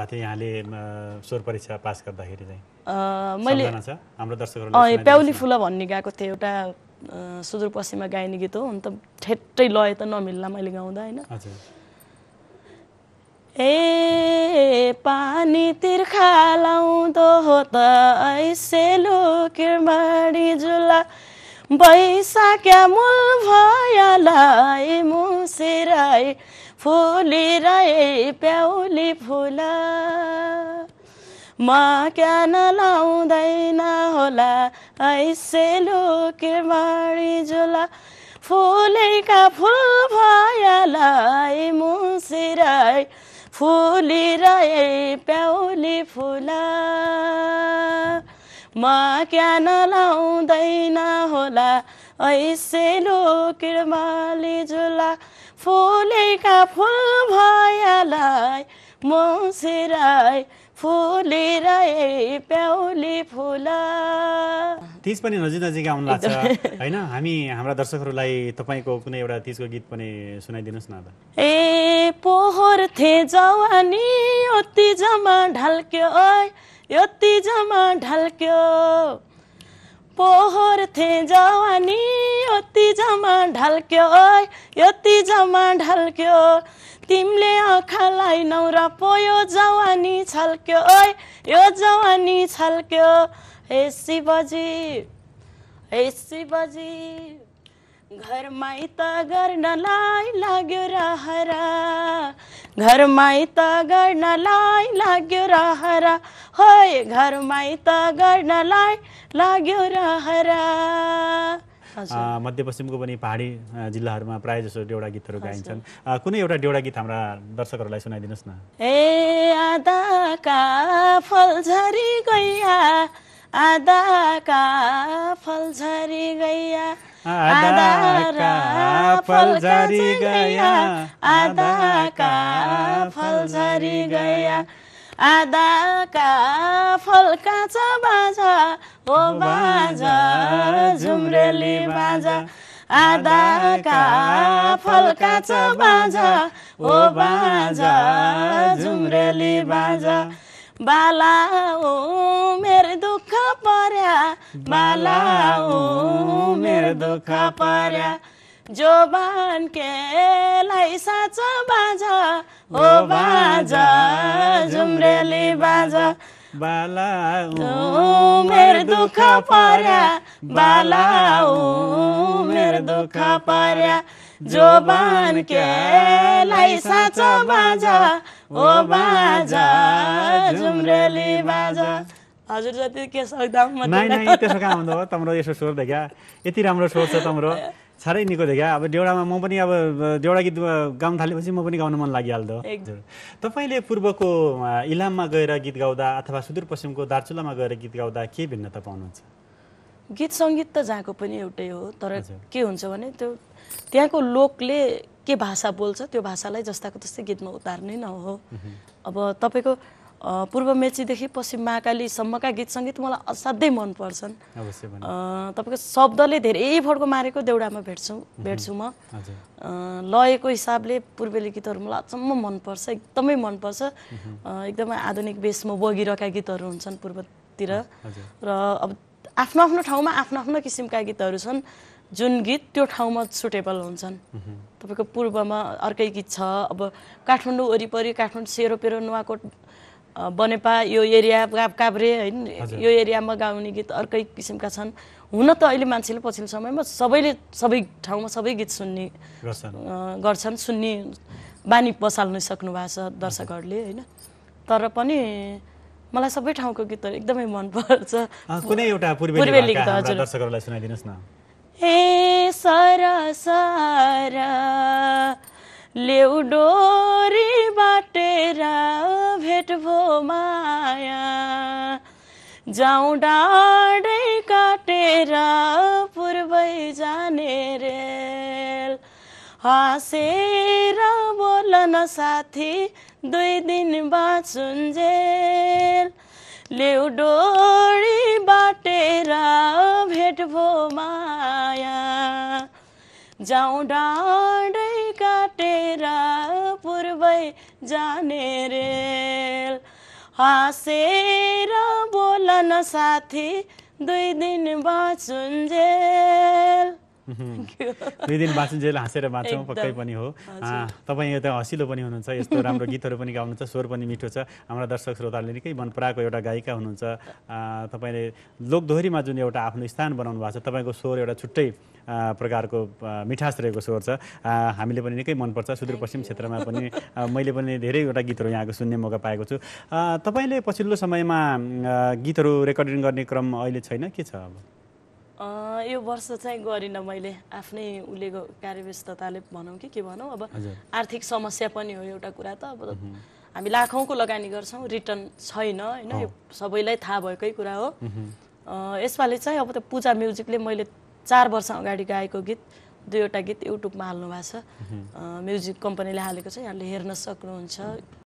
यहाँले स्वर परीक्षा पास गर्दाखेरि चाहिँ मैले हाम्रो प्याउली फुला भन्ने गाएको थिएँ एउटा सुदूरपश्चिममा गाइने गीत हो अन्त ठेट्टै लय त नमिल्ला मैले गाउँदा होइन ए पानी तिर्खा लाउँदो हो त ऐसेलो किरमाडी जुला बैसा क्या मूल भयालाई मुसिराई फुलेर प्याउली फुल म क्या लाउँदैन होला ऐसेलो माडी झुला फुलेका फुल भयालाई मुसिराई फुलिरहे प्याउली फुल म क्या लाउँदैन होला ऐसेलो माली झुला फुलेका फुल भयालाई मसेराई फुलेर प्याउली तिज पनि नजिक नजिक आउनु लाग्छ होइन हामी हाम्रा दर्शकहरूलाई तपाईँको कुनै एउटा तिजको गीत पनि सुनाइदिनुहोस् न त ए पोहोर थिए जवानी यति जमा ढल्क्यो यति जमा ढल्क्यो पोहोर थिए जवानी यति जमा ढल्क्यो यति जमा ढल्क्यो तिमीले आँखालाई नौरा यो जवानी छल्क्यो ओइ यो जवानी छल्क्यो हे शिवजी हे शिवजी घरमाइ त गर्नलाई लाग्यो रहरा घरमाइ त गर्नलाई लाग्यो रहरा होय घरमाइ त गर्नलाई लाग्यो रहरा मध्यपश्चिमको पनि पहाडी जिल्लाहरूमा प्रायः जसो डेउडा गीतहरू गाइन्छन् कुनै एउटा डेउडा गीत हाम्रा दर्शकहरूलाई सुनाइदिनुहोस् न ए फल फलझरी गैया गैया गैया फल काँचा बाजा ओ बाजा झुम्रेली बाजा का फलका छ बाजा ओ बाजा झुम्रेली बाजा बाला ओ मेरो दुःख पर्या बाला ओ मेरो दुःख पर्या जो बान लाई साँच बाजा ओ बाजा झुम्रेली बाजा बाला ओ दुखा पर्या बाला मेरो दुखा पर्या जो बान केलाई साँचो बाजा हो बाजा जुम्रेली बाजा हजुर जति के सक्दा त्यसो कहाँ हुँदो तम्रो यसो स्वर देख्या यति राम्रो स्वर छ तम्रो साह्रै निको थियो क्या अब देउडामा म पनि अब देउडा गीत गाउन थालेपछि म पनि गाउन मन लागिहाल्दो तपाईँले पूर्वको इलाममा गएर गीत गाउँदा अथवा सुदूरपश्चिमको दार्चुलामा गएर गीत गाउँदा के भिन्नता पाउनुहुन्छ गीत सङ्गीत त जहाँको पनि एउटै हो तर के हुन्छ भने त्यो त्यहाँको लोकले के भाषा बोल्छ त्यो भाषालाई जस्ताको त्यस्तै गीतमा उतार्ने न हो अब तपाईँको पूर्व मेचीदेखि पश्चिम महाकालीसम्मका गीत सङ्गीत मलाई असाध्यै मनपर्छन् तपाईँको शब्दले धेरै फड्को मारेको देउडामा भेट्छु भेट्छु म लयको हिसाबले पूर्वेली गीतहरू मलाई अचम्म मनपर्छ एकदमै मनपर्छ एकदमै आधुनिक बेसमा बगिरहेका गीतहरू हुन्छन् पूर्वतिर र अब आफ्नो आफ्नो ठाउँमा आफ्नो आफ्नो किसिमका गीतहरू छन् जुन गीत त्यो ठाउँमा सुटेबल हुन्छन् तपाईँको पूर्वमा अर्कै गीत छ अब काठमाडौँ वरिपरि काठमाडौँ सेरोपेरो नुवाकोट बनेपा यो एरिया काप काभ्रे होइन यो एरियामा गाउने गीत अर्कै किसिमका छन् हुन त अहिले मान्छेले पछिल्लो समयमा सबैले सबै ठाउँमा सबै गीत सुन्ने गर्छन् सुन्ने बानी बसाल्न सक्नु भएको छ दर्शकहरूले होइन तर पनि मलाई सबै ठाउँको गीतहरू एकदमै मनपर्छ कुनै एउटा पूर्वेली गीत हजुर दर्शकहरूलाई सुनाइदिनुहोस् न ए सर सर डोरी भेट भो माया जाउँ डाँडै काटेर पूर्वै जाने रेल हाँसेर बोलन साथी दुई दिन बाँचुन्जेल लेउ डोरी बाटेर भेट भो माया जाउँ डाँडै काटेर पूर्वै जाने रेल हाँसेर बोलन साथी दुई दिन बाँचुन्जेल Mm-hmm. दुई दिन जेल हाँसेर बाँच्छौँ पक्कै पनि हो तपाईँ यता हँसिलो पनि हुनुहुन्छ यस्तो राम्रो गीतहरू पनि गाउनुहुन्छ स्वर पनि मिठो छ हाम्रा दर्शक श्रोताले निकै मन पराएको एउटा गायिका हुनुहुन्छ तपाईँले लोकदोहोरीमा जुन एउटा आफ्नो स्थान बनाउनु भएको छ तपाईँको स्वर एउटा छुट्टै प्रकारको मिठास रहेको स्वर छ हामीले पनि निकै मनपर्छ सुदूरपश्चिम क्षेत्रमा पनि मैले पनि धेरैवटा गीतहरू यहाँको सुन्ने मौका पाएको छु तपाईँले पछिल्लो समयमा गीतहरू रेकर्डिङ गर्ने क्रम अहिले छैन के छ अब यो वर्ष चाहिँ गरिनँ मैले आफ्नै उसले कार्यव्यस्तताले भनौँ कि के भनौँ अब आर्थिक समस्या पनि हो एउटा कुरा त अब हामी लाखौँको लगानी गर्छौँ रिटर्न छैन होइन यो सबैलाई थाहा भएकै कुरा हो यसपालि चाहिँ अब त पूजा म्युजिकले मैले चार वर्ष अगाडि गाएको गीत दुईवटा गीत युट्युबमा हाल्नु भएको छ म्युजिक कम्पनीले हालेको छ यहाँले हेर्न सक्नुहुन्छ